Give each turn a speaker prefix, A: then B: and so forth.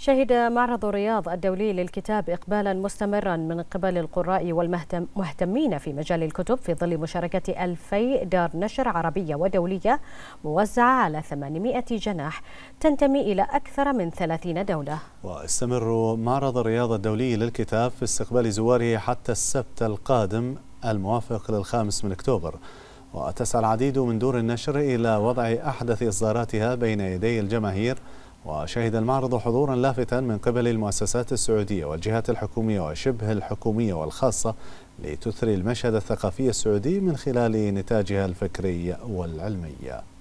A: شهد معرض الرياض الدولي للكتاب إقبالا مستمرا من قبل القراء والمهتمين في مجال الكتب في ظل مشاركة ألفي دار نشر عربية ودولية موزعة على 800 جناح تنتمي إلى أكثر من 30 دولة
B: ويستمر معرض الرياض الدولي للكتاب في استقبال زواره حتى السبت القادم الموافق للخامس من أكتوبر وتسعى العديد من دور النشر إلى وضع أحدث إصداراتها بين يدي الجماهير وشهد المعرض حضورا لافتا من قبل المؤسسات السعودية والجهات الحكومية وشبه الحكومية والخاصة لتثري المشهد الثقافي السعودي من خلال نتاجها الفكري والعلمي